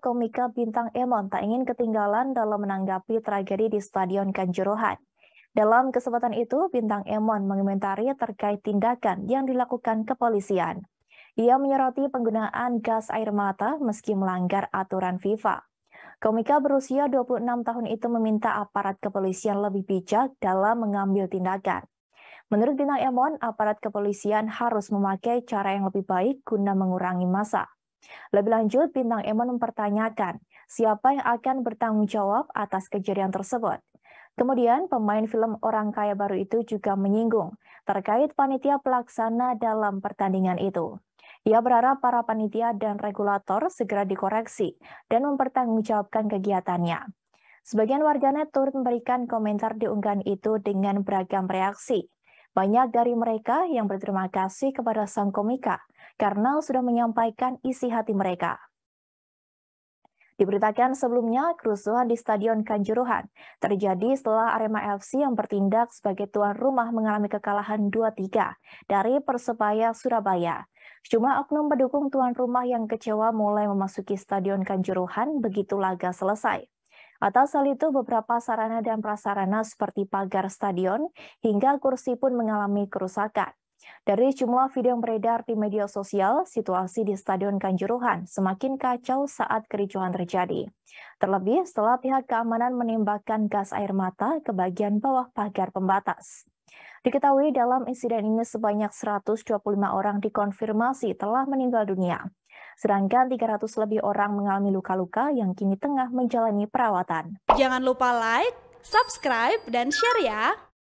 komika bintang Emon tak ingin ketinggalan dalam menanggapi tragedi di Stadion Kanjuruhan. Dalam kesempatan itu, bintang Emon mengomentari terkait tindakan yang dilakukan kepolisian. Ia menyoroti penggunaan gas air mata meski melanggar aturan FIFA. Komika berusia 26 tahun itu meminta aparat kepolisian lebih bijak dalam mengambil tindakan. Menurut Bintang Emon, aparat kepolisian harus memakai cara yang lebih baik guna mengurangi masa. Lebih lanjut, Bintang Emon mempertanyakan siapa yang akan bertanggung jawab atas kejadian tersebut. Kemudian, pemain film Orang Kaya Baru itu juga menyinggung terkait panitia pelaksana dalam pertandingan itu. Ia berharap para panitia dan regulator segera dikoreksi dan mempertanggungjawabkan kegiatannya. Sebagian warganet turut memberikan komentar di unggahan itu dengan beragam reaksi. Banyak dari mereka yang berterima kasih kepada sang komika karena sudah menyampaikan isi hati mereka. Diberitakan sebelumnya, kerusuhan di Stadion Kanjuruhan terjadi setelah Arema FC yang bertindak sebagai tuan rumah mengalami kekalahan 2-3 dari Persebaya Surabaya. Sejumlah oknum pendukung tuan rumah yang kecewa mulai memasuki Stadion Kanjuruhan begitu laga selesai. Atas hal itu, beberapa sarana dan prasarana seperti pagar stadion hingga kursi pun mengalami kerusakan. Dari jumlah video yang beredar di media sosial, situasi di Stadion Kanjuruhan semakin kacau saat kericuhan terjadi. Terlebih setelah pihak keamanan menembakkan gas air mata ke bagian bawah pagar pembatas. Diketahui dalam insiden ini sebanyak 125 orang dikonfirmasi telah meninggal dunia. Sedangkan 300 lebih orang mengalami luka-luka yang kini tengah menjalani perawatan. Jangan lupa like, subscribe, dan share ya!